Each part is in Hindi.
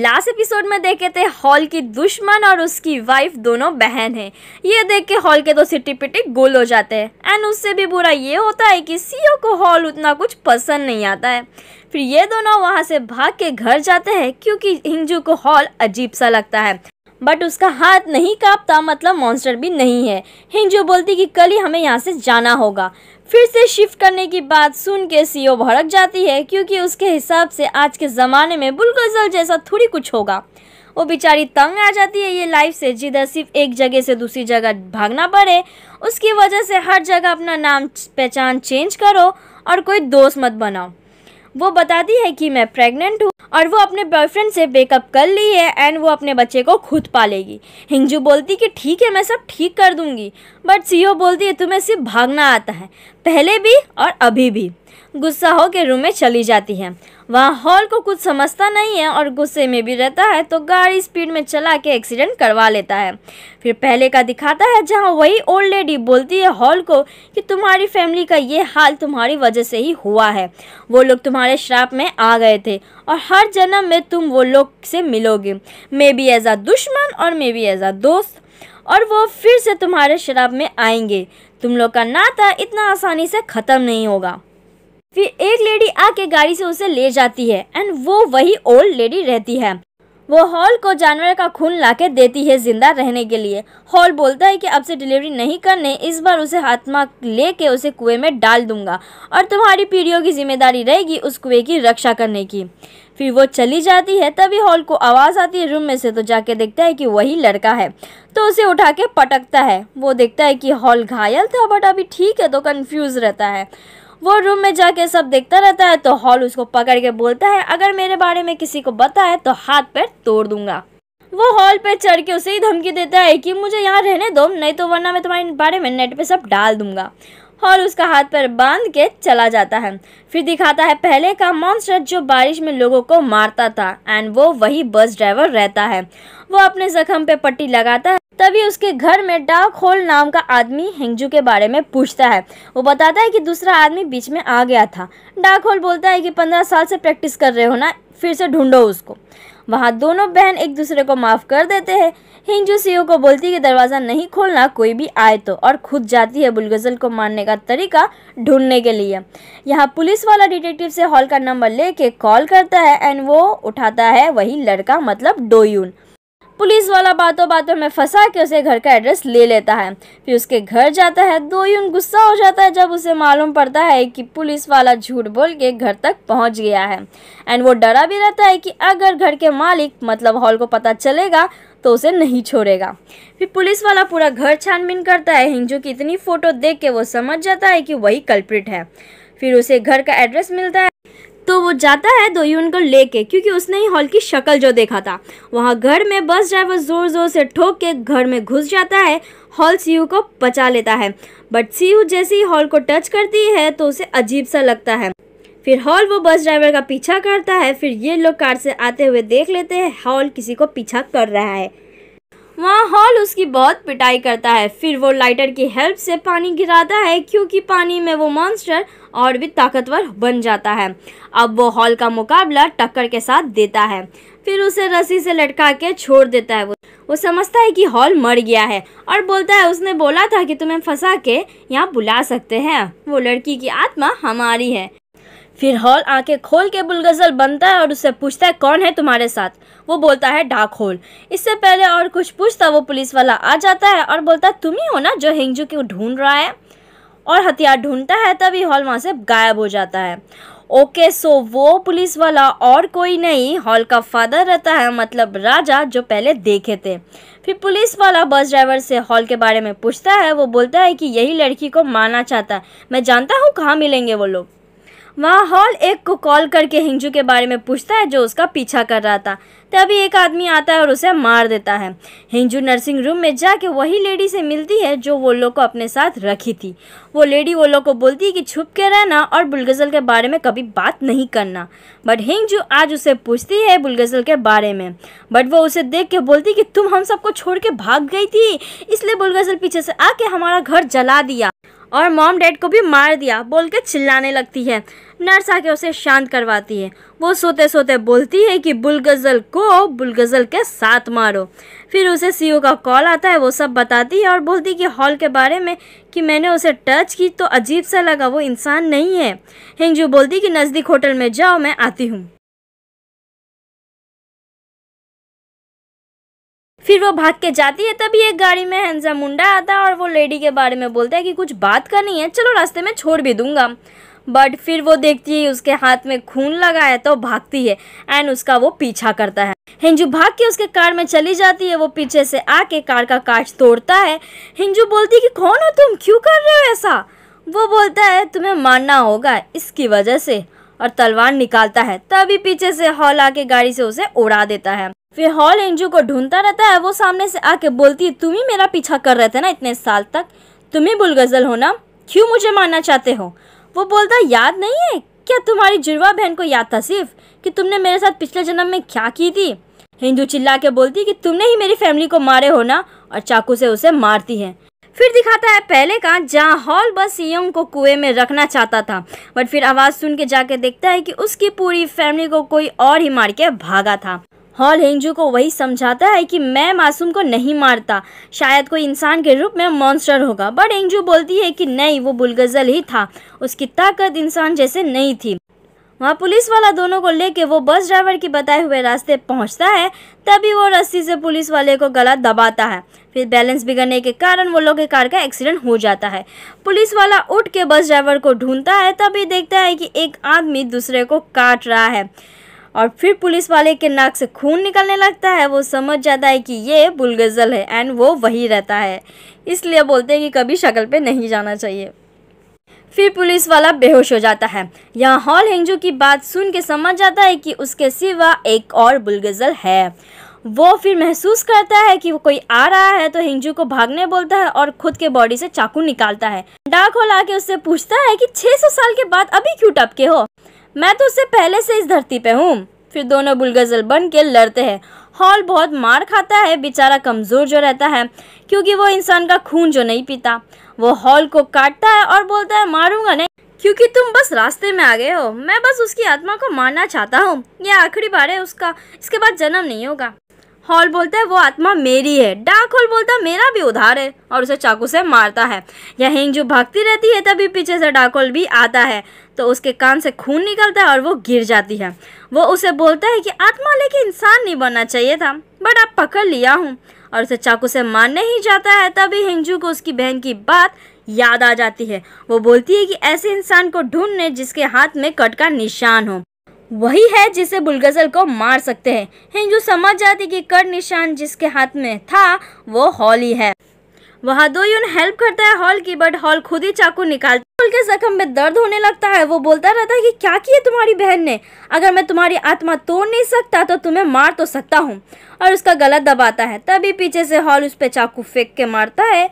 लास्ट एपिसोड में देखे थे हॉल की दुश्मन और उसकी वाइफ दोनों बहन हैं ये देख के हॉल के तो सिटी पिटी गोल हो जाते हैं एंड उससे भी बुरा ये होता है कि सीओ को हॉल उतना कुछ पसंद नहीं आता है फिर ये दोनों वहाँ से भाग के घर जाते हैं क्योंकि हिंजू को हॉल अजीब सा लगता है बट उसका हाथ नहीं कांपता मतलब मॉन्स्टर भी नहीं है हिंजू बोलती कि कल ही हमें यहाँ से जाना होगा फिर से शिफ्ट करने की बात सुन के सीओ e भड़क जाती है क्योंकि उसके हिसाब से आज के ज़माने में बुलगजल जैसा थोड़ी कुछ होगा वो बेचारी तंग आ जाती है ये लाइफ से जिधर सिर्फ एक जगह से दूसरी जगह भागना पड़े उसकी वजह से हर जगह अपना नाम पहचान चेंज करो और कोई दोस्त मत बनाओ वो बताती है कि मैं प्रेग्नेंट हूँ और वो अपने बॉयफ्रेंड से ब्रेकअप कर ली है एंड वो अपने बच्चे को खुद पालेगी हिंजू बोलती कि ठीक है मैं सब ठीक कर दूंगी बट सीओ e बोलती है तुम्हें सिर्फ भागना आता है पहले भी और अभी भी गुस्सा होकर रूम में चली जाती है वहाँ हॉल को कुछ समझता नहीं है और गुस्से में भी रहता है तो गाड़ी स्पीड में चला के एक्सीडेंट करवा लेता है फिर पहले का दिखाता है जहाँ वही ओल्ड लेडी बोलती है हॉल को कि तुम्हारी फैमिली का ये हाल तुम्हारी वजह से ही हुआ है वो लोग तुम्हारे श्राप में आ गए थे और हर जन्म में तुम वो लोग से मिलोगे मे बी एज आ दुश्मन और मे बी एज आ दोस्त और वो फिर से तुम्हारे शराब में आएंगे तुम लोग का नाता इतना आसानी से ख़त्म नहीं होगा फिर एक लेडी आके गाड़ी से उसे ले जाती है एंड वो वही ओल्ड लेडी रहती है वो हॉल को जानवर का खून लाके देती है जिंदा रहने के लिए हॉल बोलता है कि अब से डिलीवरी नहीं करने इस बार उसे आत्मा लेके उसे कुएं में डाल दूंगा और तुम्हारी पीढ़ियों की जिम्मेदारी रहेगी उस कुएं की रक्षा करने की फिर वो चली जाती है तभी हॉल को आवाज़ आती है रूम में से तो जाके देखता है कि वही लड़का है तो उसे उठा के पटकता है वो देखता है कि हॉल घायल था बट अभी ठीक है तो कन्फ्यूज़ रहता है वो रूम में जाके सब देखता रहता है तो हॉल उसको पकड़ के बोलता है अगर मेरे बारे में किसी को है तो हाथ पैर तोड़ दूंगा वो हॉल पे चढ़ के उसे ही धमकी देता है कि मुझे यहाँ रहने दो नहीं तो वरना मैं तुम्हारे बारे में नेट पे सब डाल दूंगा और उसका हाथ पर बांध के चला जाता है फिर दिखाता है पहले का मॉन्स्टर जो बारिश में लोगों को मारता था एंड वो वही बस ड्राइवर रहता है वो अपने जख्म पे पट्टी लगाता है तभी उसके घर में डार्क होल नाम का आदमी हिंगजू के बारे में पूछता है वो बताता है कि दूसरा आदमी बीच में आ गया था डार्क होल बोलता है कि पंद्रह साल से प्रैक्टिस कर रहे हो ना फिर से ढूंढो उसको वहाँ दोनों बहन एक दूसरे को माफ़ कर देते हैं हिंजू सीओ को बोलती कि दरवाज़ा नहीं खोलना कोई भी आए तो और खुद जाती है बुलगजल को मारने का तरीका ढूंढने के लिए यहाँ पुलिस वाला डिटेक्टिव से हॉल का नंबर लेके कॉल करता है एंड वो उठाता है वही लड़का मतलब डोयून पुलिस वाला बातों बातों में फंसा के उसे घर का एड्रेस ले लेता है फिर उसके घर जाता है दो यून गुस्सा हो जाता है जब उसे मालूम पड़ता है कि पुलिस वाला झूठ बोल के घर तक पहुंच गया है एंड वो डरा भी रहता है कि अगर घर के मालिक मतलब हॉल को पता चलेगा तो उसे नहीं छोड़ेगा फिर पुलिस वाला पूरा घर छानबीन करता है हिंजू की इतनी फ़ोटो देख के वो समझ जाता है कि वही कल्प्रिट है फिर उसे घर का एड्रेस मिलता है तो वो जाता है दोयून को लेके क्योंकि उसने ही हॉल की शक्ल जो देखा था वहाँ घर में बस ड्राइवर ज़ोर ज़ोर से ठोक के घर में घुस जाता है हॉल सीयू को बचा लेता है बट सीयू जैसे ही हॉल को टच करती है तो उसे अजीब सा लगता है फिर हॉल वो बस ड्राइवर का पीछा करता है फिर ये लोग कार से आते हुए देख लेते हैं हॉल किसी को पीछा कर रहा है वहाँ हॉल उसकी बहुत पिटाई करता है फिर वो लाइटर की हेल्प से पानी गिराता है क्योंकि पानी में वो मॉन्स्टर और भी ताकतवर बन जाता है अब वो हॉल का मुकाबला टक्कर के साथ देता है फिर उसे रस्सी से लटका के छोड़ देता है वो वो समझता है कि हॉल मर गया है और बोलता है उसने बोला था कि तुम्हें फंसा के यहाँ बुला सकते हैं वो लड़की की आत्मा हमारी है फिर हॉल आके खोल के बुलगजल बनता है और उससे पूछता है कौन है तुम्हारे साथ वो बोलता है डाक होल इससे पहले और कुछ पूछता वो पुलिस वाला आ जाता है और बोलता है तुम ही हो ना जो हिंगजू की ढूंढ रहा है और हथियार ढूंढता है तभी हॉल वहाँ से गायब हो जाता है ओके सो वो पुलिस वाला और कोई नहीं हॉल का फादर रहता है मतलब राजा जो पहले देखे थे फिर पुलिस वाला बस ड्राइवर से हॉल के बारे में पूछता है वो बोलता है कि यही लड़की को मारना चाहता है मैं जानता हूँ कहाँ मिलेंगे वो लोग वहाँ हॉल एक को कॉल करके हिंजू के बारे में पूछता है जो उसका पीछा कर रहा था तभी एक आदमी आता है और उसे मार देता है हिंजू नर्सिंग रूम में जाके वही लेडी से मिलती है जो वो लोग को अपने साथ रखी थी वो लेडी वो लोग को बोलती है कि छुप के रहना और बुलगजल के बारे में कभी बात नहीं करना बट हिंजू आज उसे पूछती है बुलगजल के बारे में बट वो उसे देख के बोलती कि तुम हम सबको छोड़ के भाग गई थी इसलिए बुलगजल पीछे से आके हमारा घर जला दिया और मॉम डैड को भी मार दिया बोल के चिल्लाने लगती है नर्स आके उसे शांत करवाती है वो सोते सोते बोलती है कि बुलगज़ल को बुलगज़ल के साथ मारो फिर उसे सीओ का कॉल आता है वो सब बताती है और बोलती कि हॉल के बारे में कि मैंने उसे टच की तो अजीब सा लगा वो इंसान नहीं है हिंगजू बोलती कि नज़दीक होटल में जाओ मैं आती हूँ फिर वो भाग के जाती है तभी एक गाड़ी में हंसा मुंडा आता है और वो लेडी के बारे में बोलता है कि कुछ बात करनी है चलो रास्ते में छोड़ भी दूंगा बट फिर वो देखती है उसके हाथ में खून लगा है तो भागती है एंड उसका वो पीछा करता है हिंजू भाग के उसके कार में चली जाती है वो पीछे से आके कार का कांच तोड़ता है हिंजू बोलती है कि कौन हो तुम क्यों कर रहे हो ऐसा वो बोलता है तुम्हें मानना होगा इसकी वजह से और तलवार निकालता है तभी पीछे से हॉल आके गाड़ी से उसे उड़ा देता है फिर हॉल एंजू को ढूंढता रहता है वो सामने से आके बोलती है तुम ही मेरा पीछा कर रहे थे ना इतने साल तक तुम ही बुलगजल हो ना क्यों मुझे मानना चाहते हो वो बोलता याद नहीं है क्या तुम्हारी जुड़वा बहन को याद था सिर्फ कि तुमने मेरे साथ पिछले जन्म में क्या की थी हिंदू चिल्ला के बोलती कि तुमने ही मेरी फैमिली को मारे हो ना और चाकू से उसे मारती है फिर दिखाता है पहले का जहाँ हॉल बस सीएम को कुएं में रखना चाहता था बट फिर आवाज़ सुन के जाके देखता है कि उसकी पूरी फैमिली को कोई और ही मार के भागा था हॉल हेंगजू को वही समझाता है कि मैं मासूम को नहीं मारता शायद कोई इंसान के रूप में मॉन्स्टर होगा बट हेंगजू बोलती है कि नहीं वो बुलगजल ही था उसकी ताकत इंसान जैसे नहीं थी वहाँ पुलिस वाला दोनों को लेके वो बस ड्राइवर के बताए हुए रास्ते पहुँचता है तभी वो रस्सी से पुलिस वाले को गला दबाता है फिर बैलेंस बिगड़ने के कारण वो लोग के कार का एक्सीडेंट हो जाता है पुलिस वाला उठ के बस ड्राइवर को ढूंढता है तभी देखता है कि एक आदमी दूसरे को काट रहा है और फिर पुलिस वाले के नाक से खून निकलने लगता है वो समझ जाता है कि ये बुलगजल है एंड वो वही रहता है इसलिए बोलते हैं कि कभी शक्ल पर नहीं जाना चाहिए फिर पुलिस वाला बेहोश हो जाता है यहाँ हॉल हेंगजू की बात सुन के समझ जाता है कि उसके सिवा एक और बुलगजल है वो फिर महसूस करता है कि वो कोई आ रहा है तो हिंजू को भागने बोलता है और खुद के बॉडी से चाकू निकालता है डाक होल आके उससे पूछता है कि 600 साल के बाद अभी क्यों टपके हो मैं तो उससे पहले से इस धरती पे हूँ फिर दोनों बुलगजल बन के लड़ते हैं हॉल बहुत मार खाता है बेचारा कमज़ोर जो रहता है क्योंकि वो इंसान का खून जो नहीं पीता वो हॉल को काटता है और बोलता है मारूंगा नहीं क्योंकि तुम बस रास्ते में आ गए हो मैं बस उसकी आत्मा को मारना चाहता हूँ यह आखिरी बार है उसका इसके बाद जन्म नहीं होगा हॉल बोलता है वो आत्मा मेरी है डार्क हॉल बोलता है मेरा भी उधार है और उसे चाकू से मारता है या हिंग जो भागती रहती है तभी पीछे से डार्क हॉल भी आता है तो उसके कान से खून निकलता है और वो गिर जाती है वो उसे बोलता है कि आत्मा लेकिन इंसान नहीं बनना चाहिए था बट आप पकड़ लिया हूँ और उसे चाकू से मारने ही जाता है तभी हिंजू को उसकी बहन की बात याद आ जाती है वो बोलती है कि ऐसे इंसान को ढूंढने जिसके हाथ में कट का निशान हो वही है जिसे बुलगजल को मार सकते हैं हिंदू समझ जाती कि कड़ निशान जिसके हाथ में था वो हॉली है यून हेल्प करता है हॉल की बट हॉल खुद ही चाकू निकालता हॉल के जख्म में दर्द होने लगता है वो बोलता रहता है कि क्या किया तुम्हारी बहन ने अगर मैं तुम्हारी आत्मा तोड़ नहीं सकता तो तुम्हें मार तो सकता हूँ और उसका गला दबाता है तभी पीछे से हॉल उस पर चाकू फेंक के मारता है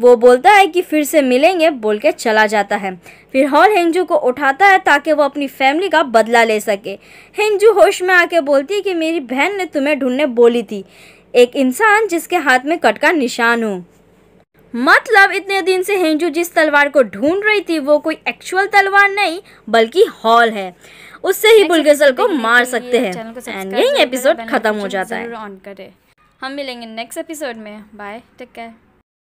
वो बोलता है कि फिर से मिलेंगे बोल के चला जाता है फिर हॉल हेंगजू को उठाता है ताकि वो अपनी फैमिली का बदला ले सके हेंगजू होश में आके बोलती है कि मेरी बहन ने तुम्हें ढूंढने बोली थी एक इंसान जिसके हाथ में कट का निशान हो मतलब इतने दिन से हेंगजू जिस तलवार को ढूंढ रही थी वो कोई एक्चुअल तलवार नहीं बल्कि हॉल है उससे ही बुलगेजल को मार सकते हैं एंड यही एपिसोड खत्म हो जाता है हम मिलेंगे नेक्स्ट एपिसोड में बाय टेक केयर